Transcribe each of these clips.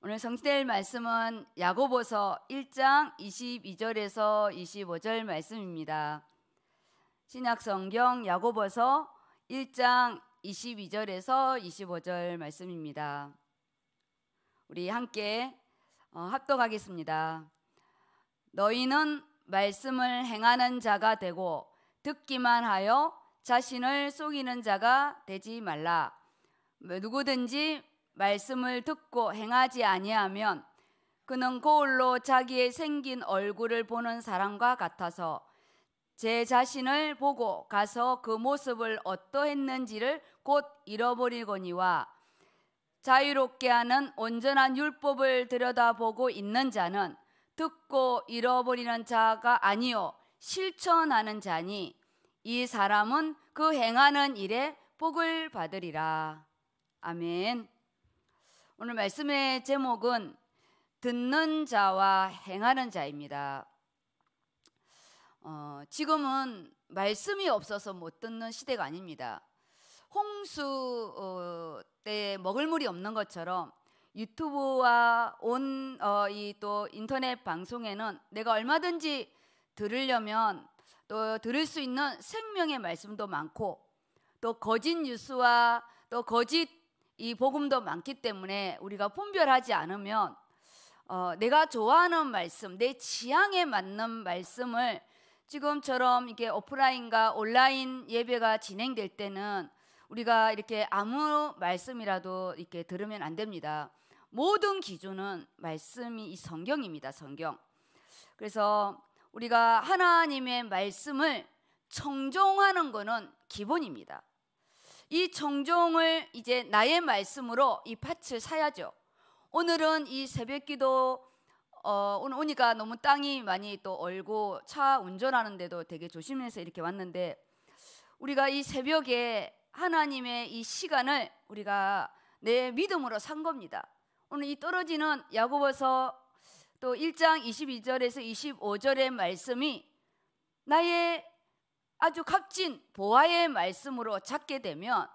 오늘 성될 말씀은 야고보서 1장 22절에서 25절 말씀입니다. 신약 성경 야고보서 1장 22절에서 25절 말씀입니다. 우리 함께 어, 합독하겠습니다. 너희는 말씀을 행하는 자가 되고 듣기만 하여 자신을 속이는 자가 되지 말라. 누구든지 말씀을 듣고 행하지 아니하면 그는 거울로 자기의 생긴 얼굴을 보는 사람과 같아서 제 자신을 보고 가서 그 모습을 어떠했는지를 곧 잃어버리거니와 자유롭게 하는 온전한 율법을 들여다보고 있는 자는 듣고 잃어버리는 자가 아니요 실천하는 자니 이 사람은 그 행하는 일에 복을 받으리라. 아멘. 오늘 말씀의 제목은 듣는 자와 행하는 자입니다. 어, 지금은 말씀이 없어서 못 듣는 시대가 아닙니다. 홍수 어, 때 먹을 물이 없는 것처럼 유튜브와 온 어, 이또 인터넷 방송에는 내가 얼마든지 들으려면 또 들을 수 있는 생명의 말씀도 많고 또 거짓 뉴스와 또 거짓 이 복음도 많기 때문에 우리가 분별하지 않으면 어, 내가 좋아하는 말씀, 내 취향에 맞는 말씀을 지금처럼 이게 오프라인과 온라인 예배가 진행될 때는 우리가 이렇게 아무 말씀이라도 이렇게 들으면 안 됩니다. 모든 기준은 말씀이 이 성경입니다. 성경. 그래서 우리가 하나님의 말씀을 청종하는 것은 기본입니다. 이 정종을 이제 나의 말씀으로 이 밭을 사야죠. 오늘은 이 새벽 기도 어, 오늘 오니까 너무 땅이 많이 또 얼고 차 운전하는데도 되게 조심해서 이렇게 왔는데 우리가 이 새벽에 하나님의 이 시간을 우리가 내 믿음으로 산 겁니다. 오늘 이 떨어지는 야고보서 또 1장 22절에서 25절의 말씀이 나의 아주 값진 보아의 말씀으로 찾게 되면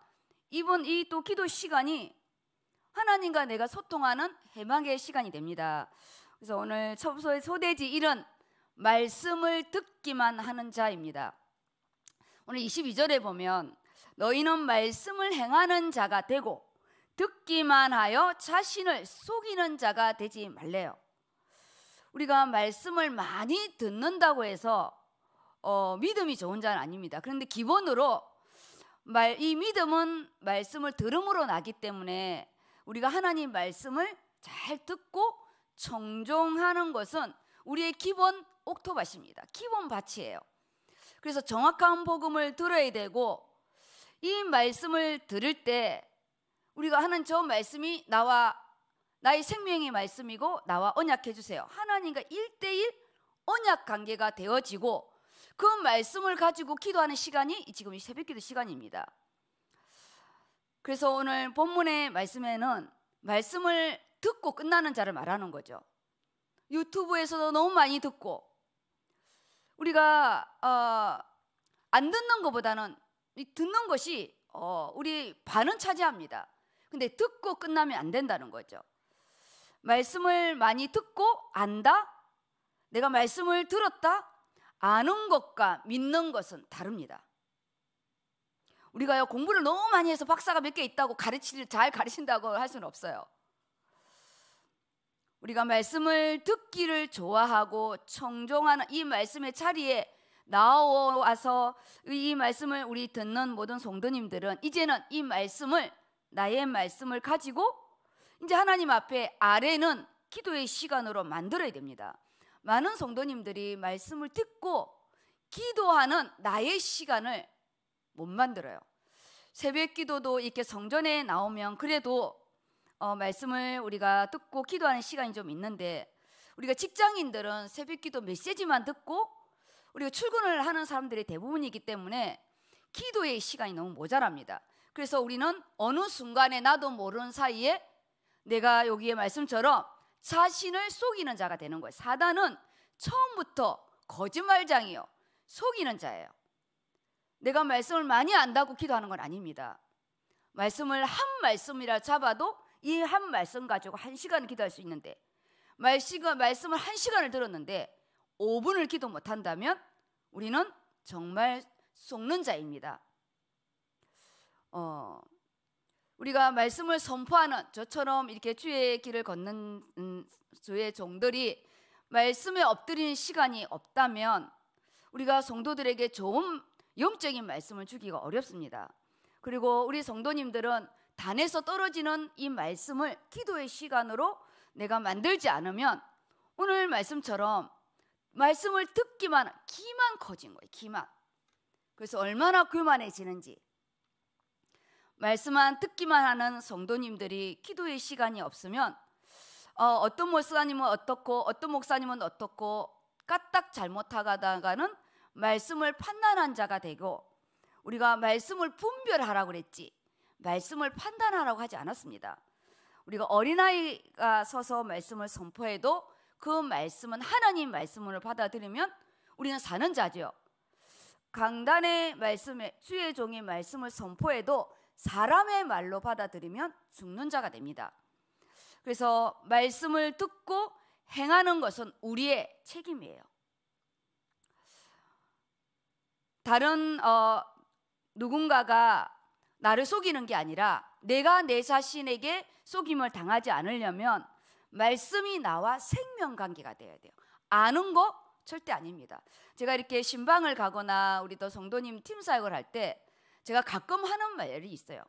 이번 이 또 기도 시간이 하나님과 내가 소통하는 해방의 시간이 됩니다. 그래서 오늘 첩소의 소대지 이런 말씀을 듣기만 하는 자입니다. 오늘 22절에 보면 너희는 말씀을 행하는 자가 되고 듣기만 하여 자신을 속이는 자가 되지 말래요. 우리가 말씀을 많이 듣는다고 해서 어, 믿음이 좋은 자는 아닙니다. 그런데 기본으로 말, 이 믿음은 말씀을 들음으로 나기 때문에 우리가 하나님 말씀을 잘 듣고 청종하는 것은 우리의 기본 옥토밭입니다. 기본 밭이에요. 그래서 정확한 복음을 들어야 되고 이 말씀을 들을 때 우리가 하는 저 말씀이 나와 나의 생명의 말씀이고 나와 언약해 주세요. 하나님과 일대일 언약 관계가 되어지고 그 말씀을 가지고 기도하는 시간이 지금 이 새벽기도 시간입니다. 그래서 오늘 본문의 말씀에는 말씀을 듣고 끝나는 자를 말하는 거죠. 유튜브에서도 너무 많이 듣고 우리가 어, 안 듣는 것보다는 듣는 것이 어, 우리 반은 차지합니다. 근데 듣고 끝나면 안 된다는 거죠. 말씀을 많이 듣고 안다. 내가 말씀을 들었다. 아는 것과 믿는 것은 다릅니다. 우리가요 공부를 너무 많이 해서 박사가 몇 개 있다고 가르치를 잘 가르친다고 할 수는 없어요. 우리가 말씀을 듣기를 좋아하고 청종하는 이 말씀의 자리에 나와서 이 말씀을 우리 듣는 모든 성도님들은 이제는 이 말씀을 나의 말씀을 가지고 이제 하나님 앞에 아래는 기도의 시간으로 만들어야 됩니다. 많은 성도님들이 말씀을 듣고 기도하는 나의 시간을 못 만들어요. 새벽 기도도 이렇게 성전에 나오면 그래도 어, 말씀을 우리가 듣고 기도하는 시간이 좀 있는데 우리가 직장인들은 새벽 기도 메시지만 듣고 우리가 출근을 하는 사람들이 대부분이기 때문에 기도의 시간이 너무 모자랍니다. 그래서 우리는 어느 순간에 나도 모르는 사이에 내가 여기에 말씀처럼 자신을 속이는 자가 되는 거예요. 사단은 처음부터 거짓말장이요. 속이는 자예요. 내가 말씀을 많이 안다고 기도하는 건 아닙니다. 말씀을 한 말씀이라 잡아도 이 한 말씀 가지고 한시간 기도할 수 있는데 말씀을 한 시간을 들었는데 5분을 기도 못 한다면 우리는 정말 속는 자입니다. 어, 우리가 말씀을 선포하는 저처럼 이렇게 주의 길을 걷는 음, 주의 종들이 말씀에 엎드리는 시간이 없다면 우리가 성도들에게 좋은 영적인 말씀을 주기가 어렵습니다. 그리고 우리 성도님들은 단에서 떨어지는 이 말씀을 기도의 시간으로 내가 만들지 않으면 오늘 말씀처럼 말씀을 듣기만 기만 커진 거예요. 기만. 그래서 얼마나 교만해지는지 말씀만 듣기만 하는 성도님들이 기도의 시간이 없으면 어, 떤 목사님은 어떻고 어떤 목사님은 어떻고 까딱 잘못하다가는 말씀을 판단한 자가 되고 우리가 말씀을 분별하라고 그랬지 말씀을 판단하라고 하지 않았습니다. 우리가 어린아이가 서서 말씀을 선포해도 그 말씀은 하나님 말씀을 받아들이면 우리는 사는 자죠. 강단의 말씀에 주의 종의 말씀을 선포해도 사람의 말로 받아들이면 죽는 자가 됩니다. 그래서 말씀을 듣고 행하는 것은 우리의 책임이에요. 다른 어, 누군가가 나를 속이는 게 아니라 내가 내 자신에게 속임을 당하지 않으려면 말씀이 나와 생명 관계가 돼야 돼요. 아는 거 절대 아닙니다. 제가 이렇게 신방을 가거나 우리 또 성도님 팀 사역을 할때 제가 가끔 하는 말이 있어요.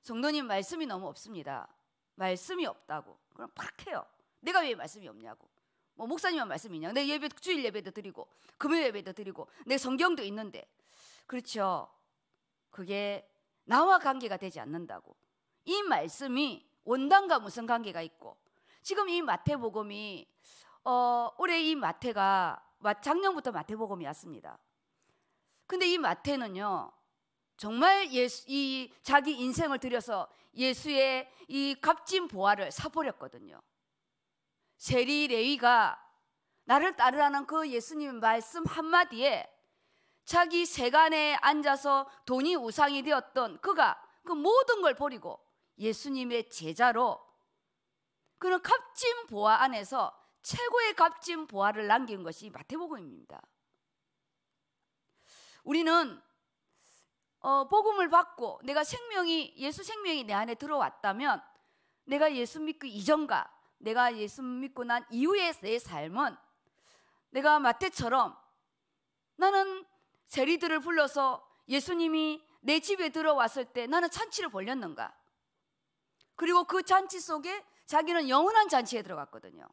성도님 말씀이 너무 없습니다. 말씀이 없다고. 그럼 팍 해요. 내가 왜 말씀이 없냐고. 뭐 목사님만 말씀이냐. 내 예배 주일 예배도 드리고 금요 예배도 드리고 내 성경도 있는데. 그렇죠. 그게 나와 관계가 되지 않는다고. 이 말씀이 원단과 무슨 관계가 있고 지금 이 마태복음이 어, 올해 이 마태가 작년부터 마태복음이 왔습니다. 근데 이 마태는요 정말 예수, 이 자기 인생을 들여서 예수의 이 값진 보화를 사버렸거든요. 세리 레위가 나를 따르라는 그 예수님 말씀 한마디에 자기 세간에 앉아서 돈이 우상이 되었던 그가 그 모든 걸 버리고 예수님의 제자로 그는 값진 보화 안에서 최고의 값진 보화를 남긴 것이 마태복음입니다. 우리는 어, 복음을 받고 내가 생명이 예수 생명이 내 안에 들어왔다면 내가 예수 믿고 이전과 내가 예수 믿고 난 이후의 내 삶은 내가 마태처럼 나는 세리들을 불러서 예수님이 내 집에 들어왔을 때 나는 잔치를 벌렸는가? 그리고 그 잔치 속에 자기는 영원한 잔치에 들어갔거든요.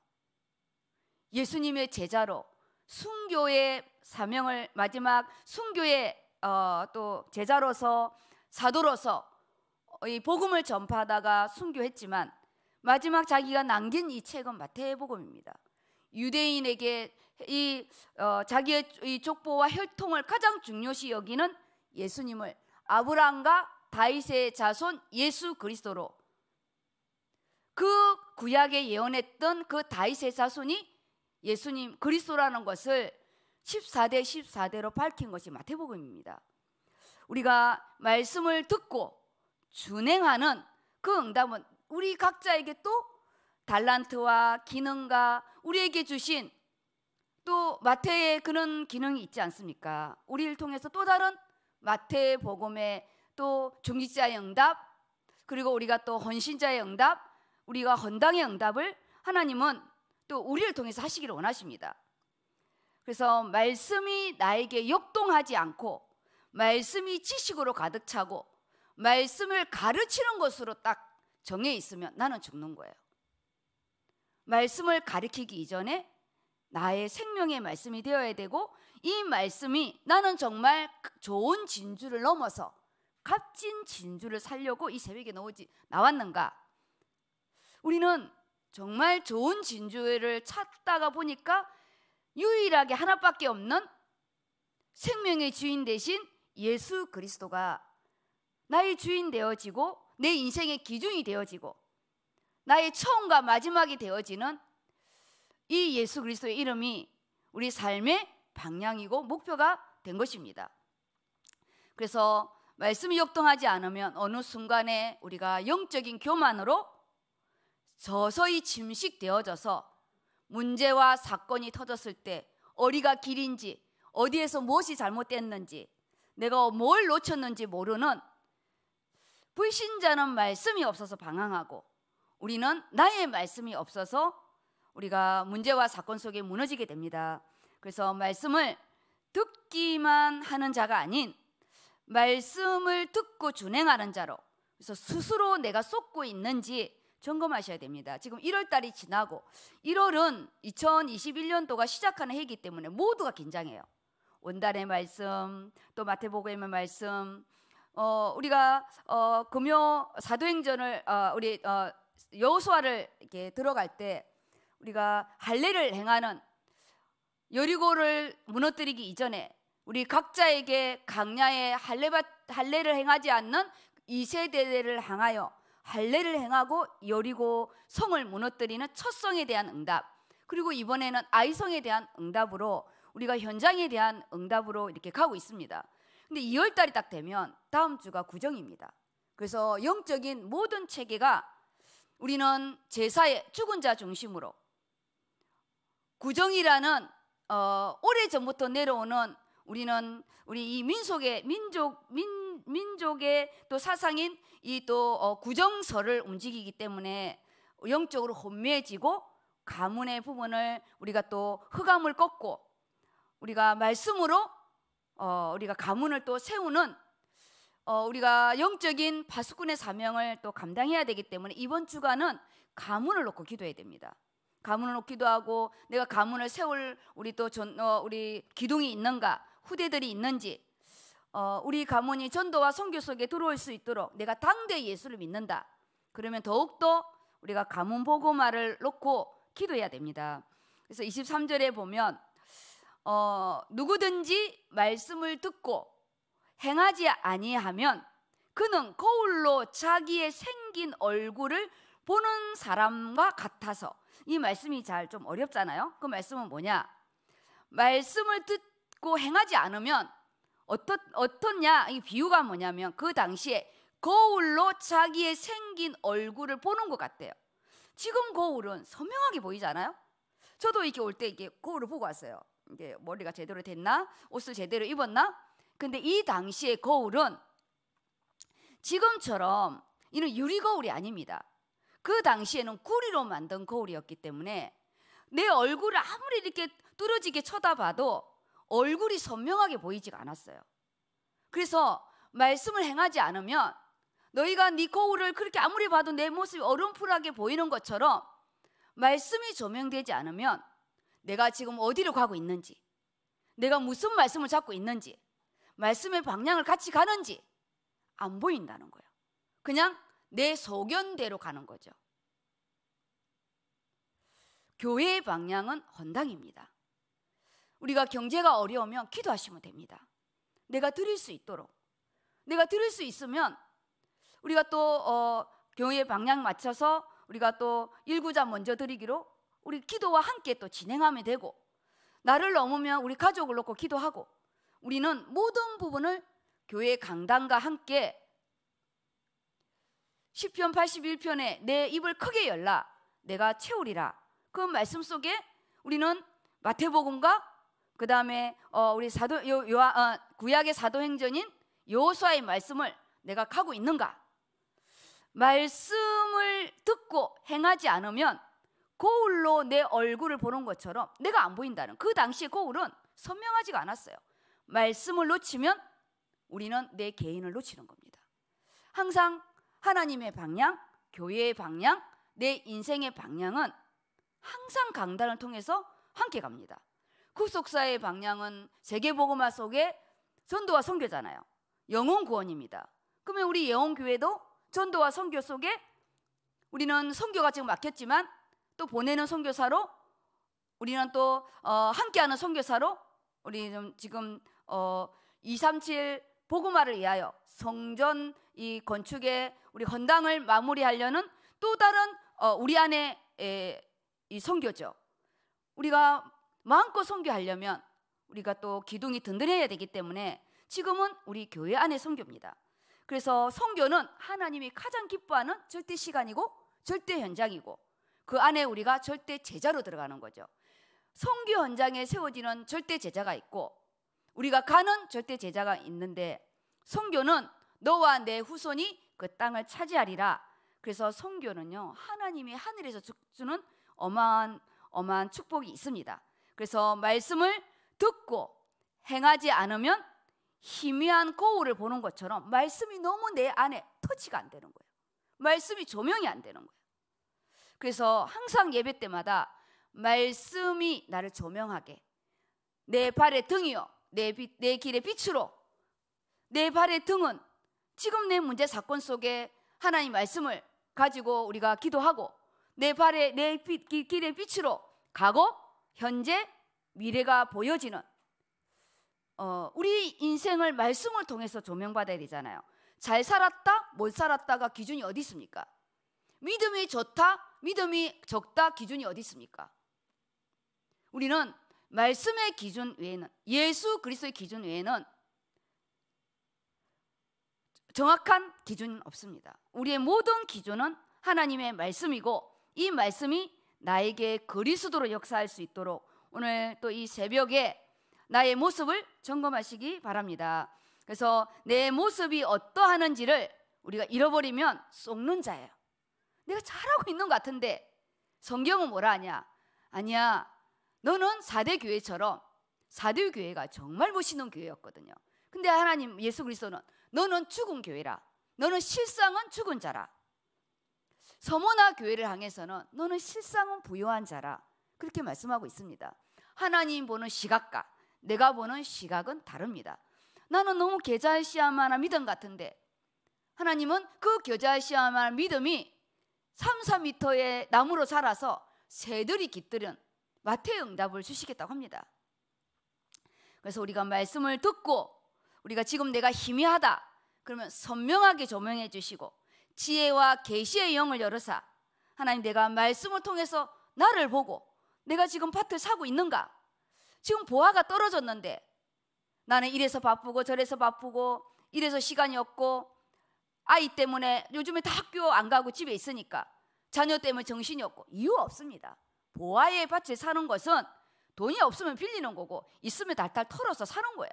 예수님의 제자로 순교의 사명을 마지막 순교의 어, 또 제자로서 사도로서 어, 이 복음을 전파하다가 순교했지만 마지막 자기가 남긴 이 책은 마태복음입니다. 유대인에게 이 어, 자기의 이 족보와 혈통을 가장 중요시 여기는 예수님을 아브라함과 다윗의 자손 예수 그리스도로 그 구약에 예언했던 그 다윗의 자손이 예수님 그리스도라는 것을 14대 14대로 밝힌 것이 마태복음입니다. 우리가 말씀을 듣고 준행하는 그 응답은 우리 각자에게 또 달란트와 기능과 우리에게 주신 또 마태의 그런 기능이 있지 않습니까? 우리를 통해서 또 다른 마태 복음의 또 중직자의 응답 그리고 우리가 또 헌신자의 응답 우리가 헌당의 응답을 하나님은 또 우리를 통해서 하시기를 원하십니다. 그래서 말씀이 나에게 역동하지 않고 말씀이 지식으로 가득 차고 말씀을 가르치는 것으로 딱 정해 있으면 나는 죽는 거예요. 말씀을 가르치기 이전에 나의 생명의 말씀이 되어야 되고 이 말씀이 나는 정말 좋은 진주를 넘어서 값진 진주를 살려고 이 새벽에 나오지 나왔는가? 우리는 정말 좋은 진주를 찾다가 보니까 유일하게 하나밖에 없는 생명의 주인 대신 예수 그리스도가 나의 주인 되어지고 내 인생의 기준이 되어지고 나의 처음과 마지막이 되어지는 이 예수 그리스도의 이름이 우리 삶의 방향이고 목표가 된 것입니다. 그래서 말씀이 역동하지 않으면 어느 순간에 우리가 영적인 교만으로 서서히 침식되어져서 문제와 사건이 터졌을 때 어디가 길인지 어디에서 무엇이 잘못됐는지 내가 뭘 놓쳤는지 모르는 불신자는 말씀이 없어서 방황하고 우리는 나의 말씀이 없어서 우리가 문제와 사건 속에 무너지게 됩니다. 그래서 말씀을 듣기만 하는 자가 아닌 말씀을 듣고 준행하는 자로 그래서 스스로 내가 쏟고 있는지 점검하셔야 됩니다. 지금 1월 달이 지나고 1월은 2021년도가 시작하는 해이기 때문에 모두가 긴장해요. 원단의 말씀, 또 마태복음의 말씀, 어, 우리가 어, 금요 사도행전을 어, 우리 어, 여호수아를 이렇게 들어갈 때 우리가 할례를 행하는 여리고를 무너뜨리기 이전에 우리 각자에게 강야에 할례를 행하지 않는 이 세대를 향하여 할례를 행하고 여리고 성을 무너뜨리는 첫 성에 대한 응답 그리고 이번에는 아이성에 대한 응답으로 우리가 현장에 대한 응답으로 이렇게 가고 있습니다. 근데 2월 달이 딱 되면 다음 주가 구정입니다. 그래서 영적인 모든 체계가 우리는 제사의 죽은 자 중심으로 구정이라는 어, 오래 전부터 내려오는 우리는 우리 이 민속의 민족 민 민족의 또 사상인 이 또 어, 구정설을 움직이기 때문에 영적으로 혼미해지고 가문의 부분을 우리가 또 흑암을 꺾고 우리가 말씀으로 어, 우리가 가문을 또 세우는 어, 우리가 영적인 바수꾼의 사명을 또 감당해야 되기 때문에 이번 주간은 가문을 놓고 기도해야 됩니다. 가문을 놓 기도하고 내가 가문을 세울 우리 또 전, 어, 우리 기둥이 있는가 후대들이 있는지 어, 우리 가문이 전도와 성교 속에 들어올 수 있도록 내가 당대 예수를 믿는다. 그러면 더욱더 우리가 가문 보고말을 놓고 기도해야 됩니다. 그래서 23절에 보면 어, 누구든지 말씀을 듣고 행하지 아니하면 그는 거울로 자기의 생긴 얼굴을 보는 사람과 같아서 이 말씀이 잘 좀 어렵잖아요. 그 말씀은 뭐냐? 말씀을 듣고 행하지 않으면 어떻, 어떻냐? 이 비유가 뭐냐면 그 당시에 거울로 자기의 생긴 얼굴을 보는 것 같대요. 지금 거울은 선명하게 보이잖아요? 저도 이렇게 올 때 이게 거울을 보고 왔어요. 이게 머리가 제대로 됐나? 옷을 제대로 입었나? 근데 이당시에 거울은 지금처럼 이는 유리 거울이 아닙니다. 그 당시에는 구리로 만든 거울이었기 때문에 내 얼굴을 아무리 이렇게 뚫어지게 쳐다봐도 얼굴이 선명하게 보이지가 않았어요. 그래서 말씀을 행하지 않으면 너희가 니코우를 네 그렇게 아무리 봐도 내 모습이 어렴풋하게 보이는 것처럼 말씀이 조명되지 않으면 내가 지금 어디로 가고 있는지 내가 무슨 말씀을 잡고 있는지 말씀의 방향을 같이 가는지 안 보인다는 거예요. 그냥 내 소견대로 가는 거죠. 교회의 방향은 헌당입니다. 우리가 경제가 어려우면 기도하시면 됩니다. 내가 드릴 수 있도록. 내가 드릴 수 있으면 우리가 또 어, 교회 방향 맞춰서 우리가 또 일구자 먼저 드리기로 우리 기도와 함께 또 진행하면 되고 나를 넘으면 우리 가족을 놓고 기도하고 우리는 모든 부분을 교회 강단과 함께 시편 81편에 내 입을 크게 열라 내가 채우리라 그 말씀 속에 우리는 마태복음과 그 다음에 어, 우리 사도 요, 요, 아, 어, 구약의 사도행전인 요수아의 말씀을 내가 가고 있는가? 말씀을 듣고 행하지 않으면 거울로 내 얼굴을 보는 것처럼 내가 안 보인다는 그 당시 거울은 선명하지가 않았어요. 말씀을 놓치면 우리는 내 개인을 놓치는 겁니다. 항상 하나님의 방향, 교회의 방향, 내 인생의 방향은 항상 강단을 통해서 함께 갑니다. 구속사의 방향은 세계복음화 속에 전도와 선교잖아요. 영혼 구원입니다. 그러면 우리 예원 교회도 전도와 선교 속에 우리는 선교가 지금 막혔지만 또 보내는 선교사로 우리는 또 어, 함께하는 선교사로 우리 좀 지금 어, 237 복음화를 위하여 성전 이 건축에 우리 건당을 마무리하려는 또 다른 어, 우리 안 에, 이 선교죠. 우리가 마음껏 성교하려면 우리가 또 기둥이 든든해야 되기 때문에 지금은 우리 교회 안에 성교입니다 그래서 성교는 하나님이 가장 기뻐하는 절대 시간이고 절대 현장이고 그 안에 우리가 절대 제자로 들어가는 거죠. 성교 현장에 세워지는 절대 제자가 있고 우리가 가는 절대 제자가 있는데 성교는 너와 내 후손이 그 땅을 차지하리라. 그래서 성교는요 하나님이 하늘에서 주는 어마한 어마한 축복이 있습니다. 그래서 말씀을 듣고 행하지 않으면 희미한 거울을 보는 것처럼 말씀이 너무 내 안에 터치가 안 되는 거예요. 말씀이 조명이 안 되는 거예요. 그래서 항상 예배 때마다 말씀이 나를 조명하게 내 발의 등이요 내, 빛, 내 길의 빛으로 내 발의 등은 지금 내 문제 사건 속에 하나님 말씀을 가지고 우리가 기도하고 내 발의 내 빛, 길의 빛으로 가고 현재, 미래가 보여지는 어, 우리 인생을 말씀을 통해서 조명받아야 되잖아요. 잘 살았다, 못 살았다가 기준이 어디 있습니까? 믿음이 좋다, 믿음이 적다 기준이 어디 있습니까? 우리는 말씀의 기준 외에는 예수 그리스도의 기준 외에는 정확한 기준은 없습니다. 우리의 모든 기준은 하나님의 말씀이고 이 말씀이 나에게 그리스도로 역사할 수 있도록 오늘 또 이 새벽에 나의 모습을 점검하시기 바랍니다. 그래서 내 모습이 어떠하는지를 우리가 잃어버리면 속는 자예요. 내가 잘하고 있는 것 같은데 성경은 뭐라 하냐? 아니야. 너는 사대 교회처럼 사대 교회가 정말 멋있는 교회였거든요. 근데 하나님 예수 그리스도는 너는 죽은 교회라. 너는 실상은 죽은 자라. 서모나 교회를 향해서는 너는 실상은 부요한 자라 그렇게 말씀하고 있습니다. 하나님 보는 시각과 내가 보는 시각은 다릅니다. 나는 너무 계좌의 씨만한 믿음 같은데 하나님은 그 계좌의 씨만한 믿음이 3, 4미터의 나무로 자라서 새들이 깃들은 마태의 응답을 주시겠다고 합니다. 그래서 우리가 말씀을 듣고 우리가 지금 내가 희미하다 그러면 선명하게 조명해 주시고 지혜와 계시의 영을 열어사 하나님 내가 말씀을 통해서 나를 보고 내가 지금 밭을 사고 있는가? 지금 보아가 떨어졌는데 나는 이래서 바쁘고 저래서 바쁘고 이래서 시간이 없고 아이 때문에 요즘에 다 학교 안 가고 집에 있으니까 자녀 때문에 정신이 없고 이유 없습니다. 보아의 밭을 사는 것은 돈이 없으면 빌리는 거고 있으면 달달 털어서 사는 거예요.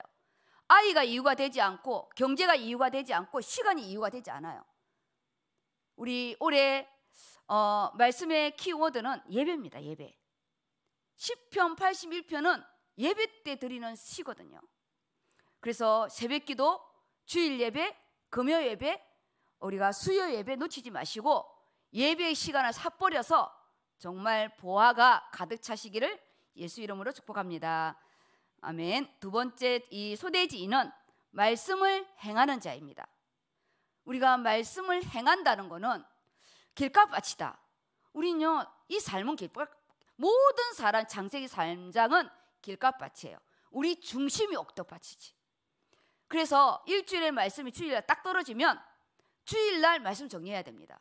아이가 이유가 되지 않고 경제가 이유가 되지 않고 시간이 이유가 되지 않아요. 우리 올해 어, 말씀의 키워드는 예배입니다. 예배. 10편 81편은 예배 때 드리는 시거든요. 그래서 새벽기도, 주일 예배, 금요 예배, 우리가 수요 예배 놓치지 마시고 예배의 시간을 삿버려서 정말 보화가 가득 차시기를 예수 이름으로 축복합니다. 아멘. 두 번째 이 소대지인은 말씀을 행하는 자입니다. 우리가 말씀을 행한다는 것은 길값밭이다. 우리는요, 이 삶은 길값, 모든 사람, 장세기 삶장은 길값밭이에요. 우리 중심이 옥덕밭이지. 그래서 일주일에 말씀이 주일날 딱 떨어지면 주일날 말씀 정리해야 됩니다.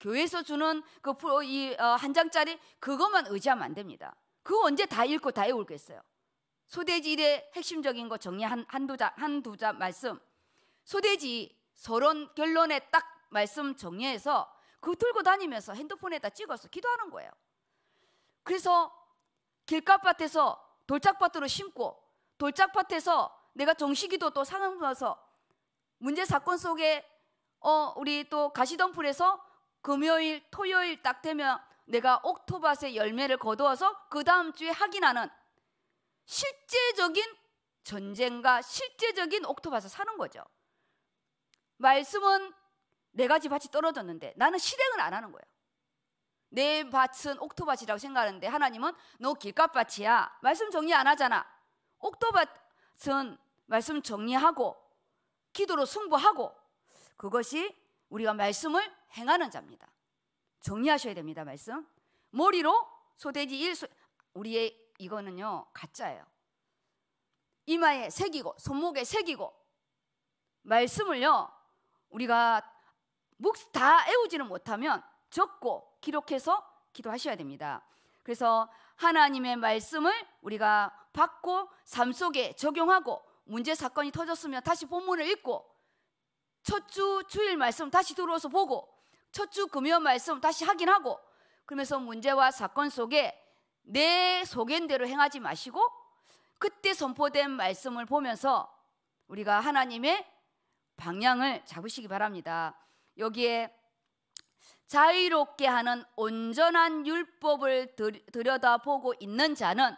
교회에서 주는 그한 어, 장짜리 그것만 의지하면 안 됩니다. 그거 언제 다 읽고 다 외울겠어요. 소대지 일의 핵심적인 거 정리 한, 한, 도자, 한 도자 말씀. 소대지 서론 결론에 딱 말씀 정리해서 그거 들고 다니면서 핸드폰에다 찍어서 기도하는 거예요. 그래서 길가밭에서 돌짝밭으로 심고 돌짝밭에서 내가 정시기도 또 상황에서 문제 사건 속에 어 우리 또 가시덤불에서 금요일 토요일 딱 되면 내가 옥토밭의 열매를 거두어서 그 다음 주에 확인하는 실제적인 전쟁과 실제적인 옥토밭에서 사는 거죠. 말씀은 네 가지 밭이 떨어졌는데 나는 실행을 안 하는 거예요. 내 네 밭은 옥토밭이라고 생각하는데 하나님은 너 길갓밭이야. 말씀 정리 안 하잖아. 옥토밭은 말씀 정리하고 기도로 승부하고 그것이 우리가 말씀을 행하는 자입니다. 정리하셔야 됩니다. 말씀. 머리로 소돼지 일 소... 우리의 이거는요 가짜예요. 이마에 새기고 손목에 새기고 말씀을요 우리가 묵다 외우지는 못하면 적고 기록해서 기도하셔야 됩니다. 그래서 하나님의 말씀을 우리가 받고 삶 속에 적용하고 문제 사건이 터졌으면 다시 본문을 읽고 첫 주 주일 말씀 다시 들어와서 보고 첫 주 금요 말씀 다시 확인하고 그러면서 문제와 사건 속에 내 소견대로 행하지 마시고 그때 선포된 말씀을 보면서 우리가 하나님의 방향을 잡으시기 바랍니다. 여기에 자유롭게 하는 온전한 율법을 들여다보고 있는 자는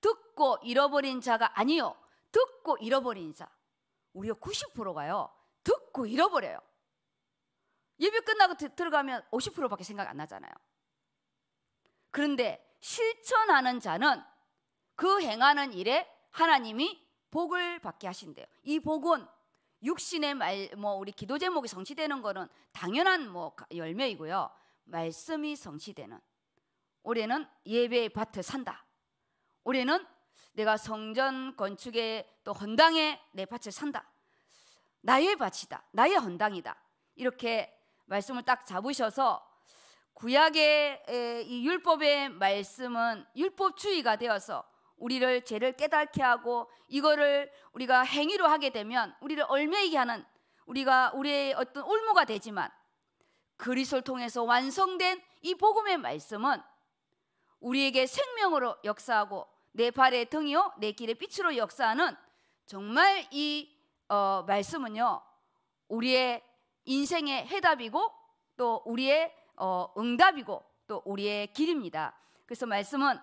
듣고 잃어버린 자가 아니요. 듣고 잃어버린 자. 우리가 90%가요. 듣고 잃어버려요. 예배 끝나고 들어가면 50%밖에 생각 안 나잖아요. 그런데 실천하는 자는 그 행하는 일에 하나님이 복을 받게 하신대요. 이 복은 육신의 말 뭐 우리 기도 제목이 성취되는 거는 당연한 뭐 열매이고요. 말씀이 성취되는 올해는 예배의 밭을 산다. 올해는 내가 성전 건축에 또 헌당에 내 밭을 산다. 나의 밭이다. 나의 헌당이다. 이렇게 말씀을 딱 잡으셔서 구약의 이 율법의 말씀은 율법주의가 되어서 우리를 죄를 깨닫게 하고 이거를 우리가 행위로 하게 되면 우리를 얼매이게 하는 우리가 우리의 어떤 올무가 되지만 그리스도를 통해서 완성된 이 복음의 말씀은 우리에게 생명으로 역사하고 내 발의 등이요 내 길의 빛으로 역사하는 정말 이 어, 말씀은요 우리의 인생의 해답이고 또 우리의 어, 응답이고 또 우리의 길입니다. 그래서 말씀은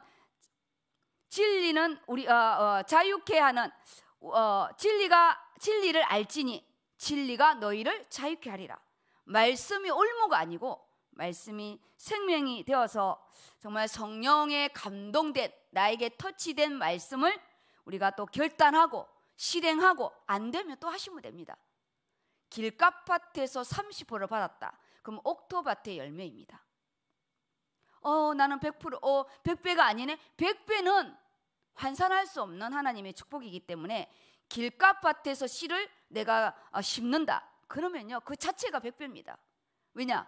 진리는 우리 어, 어, 자유케 하는 어, 진리가 진리를 알지니 진리가 너희를 자유케 하리라. 말씀이 올무가 아니고 말씀이 생명이 되어서 정말 성령에 감동된 나에게 터치된 말씀을 우리가 또 결단하고 실행하고 안 되면 또 하시면 됩니다. 길값밭에서 30%를 받았다. 그럼 옥토밭의 열매입니다. 어, 나는 100%, 어, 100배가 아니네. 100배는 환산할 수 없는 하나님의 축복이기 때문에 길가밭에서 씨를 내가 어, 심는다. 그러면요. 그 자체가 100배입니다. 왜냐?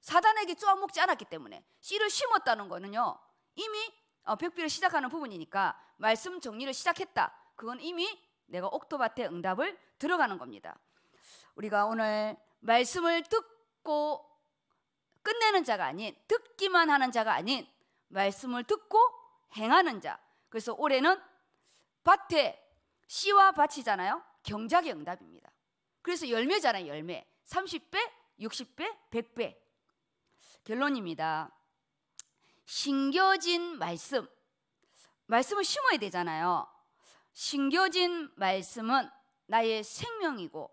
사단에게 쪼아먹지 않았기 때문에 씨를 심었다는 거는요. 이미 100배를 어, 시작하는 부분이니까 말씀 정리를 시작했다. 그건 이미 내가 옥토밭에 응답을 들어가는 겁니다. 우리가 오늘 말씀을 듣고 끝내는 자가 아닌 듣기만 하는 자가 아닌 말씀을 듣고 행하는 자. 그래서 올해는 밭에 씨와 밭이잖아요. 경작의 응답입니다. 그래서 열매잖아요, 열매. 30배, 60배, 100배. 결론입니다. 신겨진 말씀. 말씀을 심어야 되잖아요. 신겨진 말씀은 나의 생명이고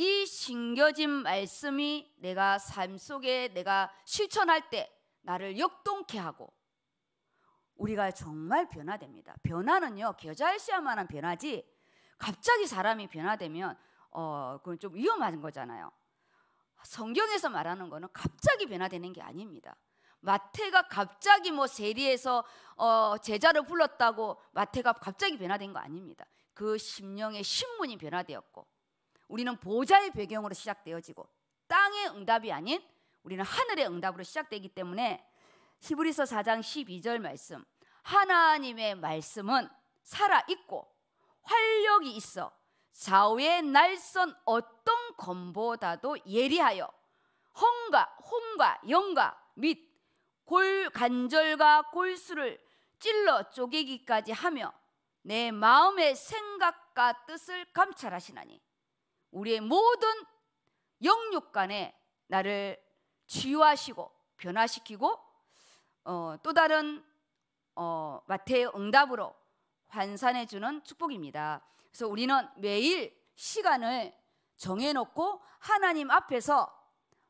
이신겨진 말씀이 내가 삶 속에 내가 실천할 때 나를 역동케 하고 우리가 정말 변화됩니다. 변화는요, 겨자씨야만한 변화지 갑자기 사람이 변화되면 어, 그건 좀 위험한 거잖아요. 성경에서 말하는 거는 갑자기 변화되는 게 아닙니다. 마태가 갑자기 뭐 세리에서 어, 제자를 불렀다고 마태가 갑자기 변화된 거 아닙니다. 그 심령의 신문이 변화되었고 우리는 보좌의 배경으로 시작되어지고 땅의 응답이 아닌 우리는 하늘의 응답으로 시작되기 때문에 히브리서 4장 12절 말씀 하나님의 말씀은 살아 있고 활력이 있어 좌우의 날선 어떤 검보다도 예리하여 헝과 홍과 영과 및골 관절과 골수를 찔러 쪼개기까지 하며 내 마음의 생각과 뜻을 감찰하시나니 우리의 모든 영육 간에 나를 치유하시고 변화시키고 어, 또 다른 어, 마태의 응답으로 환산해 주는 축복입니다. 그래서 우리는 매일 시간을 정해놓고 하나님 앞에서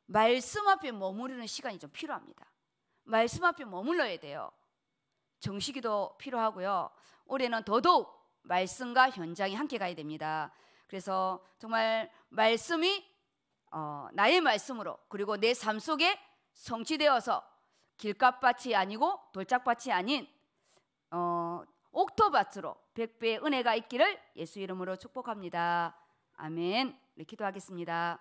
말씀 앞에 머무르는 시간이 좀 필요합니다. 말씀 앞에 머물러야 돼요. 정식이도 필요하고요. 올해는 더더욱 말씀과 현장이 함께 가야 됩니다. 그래서 정말 말씀이 어, 나의 말씀으로 그리고 내 삶 속에 성취되어서 길값밭이 아니고 돌짝밭이 아닌 어, 옥토밭으로 백배의 은혜가 있기를 예수 이름으로 축복합니다. 아멘. 우리 기도하겠습니다.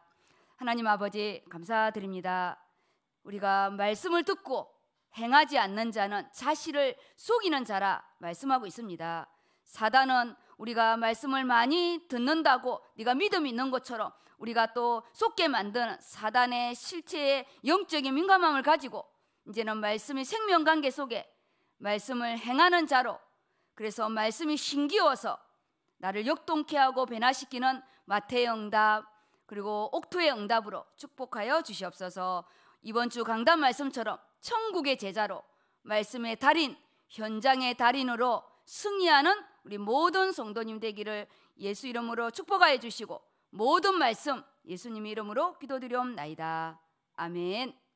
하나님 아버지 감사드립니다. 우리가 말씀을 듣고 행하지 않는 자는 자신을 속이는 자라 말씀하고 있습니다. 사단은 우리가 말씀을 많이 듣는다고 네가 믿음 있는 것처럼 우리가 또 속게 만든 사단의 실체의 영적인 민감함을 가지고 이제는 말씀이 생명 관계 속에 말씀을 행하는 자로 그래서 말씀이 신기워서 나를 역동케 하고 변화시키는 마태의 응답 그리고 옥토의 응답으로 축복하여 주시옵소서 이번 주 강단 말씀처럼 천국의 제자로 말씀의 달인 현장의 달인으로 승리하는 우리 모든 성도님 되기를 예수 이름으로 축복하여 주시고 모든 말씀 예수님 이름으로 기도드려옵나이다. 아멘.